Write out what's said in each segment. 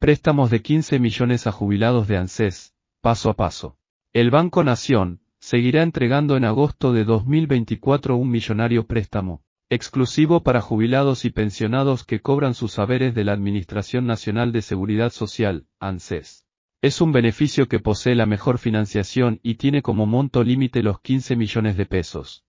Préstamos de 15 millones a jubilados de ANSES, paso a paso. El Banco Nación seguirá entregando en agosto de 2024 un millonario préstamo, exclusivo para jubilados y pensionados que cobran sus saberes de la Administración Nacional de Seguridad Social, ANSES. Es un beneficio que posee la mejor financiación y tiene como monto límite los 15 millones de pesos.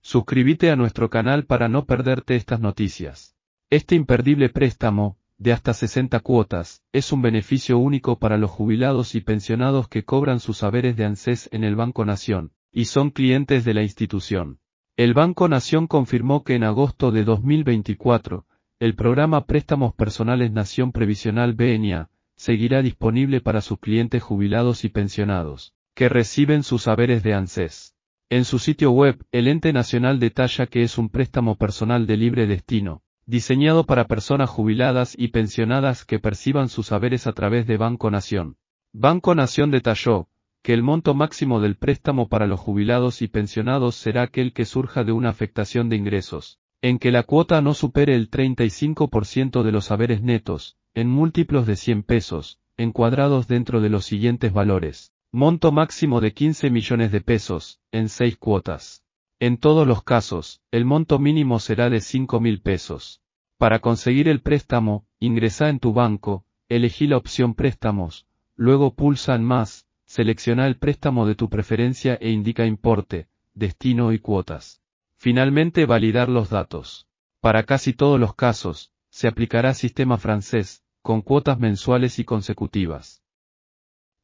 Suscríbete a nuestro canal para no perderte estas noticias. Este imperdible préstamo, de hasta 60 cuotas, es un beneficio único para los jubilados y pensionados que cobran sus haberes de ANSES en el Banco Nación, y son clientes de la institución. El Banco Nación confirmó que en agosto de 2024, el programa Préstamos Personales Nación Previsional BNA seguirá disponible para sus clientes jubilados y pensionados, que reciben sus haberes de ANSES. En su sitio web, el ente nacional detalla que es un préstamo personal de libre destino, diseñado para personas jubiladas y pensionadas que perciban sus haberes a través de Banco Nación. Banco Nación detalló que el monto máximo del préstamo para los jubilados y pensionados será aquel que surja de una afectación de ingresos, en que la cuota no supere el 35% de los haberes netos, en múltiplos de 100 pesos, encuadrados dentro de los siguientes valores. Monto máximo de 15 millones de pesos, en 6 cuotas. En todos los casos, el monto mínimo será de 5 mil pesos. Para conseguir el préstamo, ingresa en tu banco, elegí la opción préstamos, luego pulsa en más, selecciona el préstamo de tu preferencia e indica importe, destino y cuotas. Finalmente validar los datos. Para casi todos los casos, se aplicará sistema francés, con cuotas mensuales y consecutivas.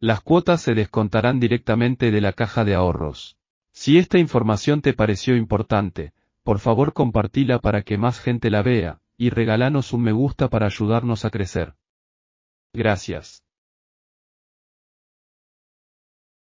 Las cuotas se descontarán directamente de la caja de ahorros. Si esta información te pareció importante, por favor compartila para que más gente la vea, y regalanos un me gusta para ayudarnos a crecer. Gracias.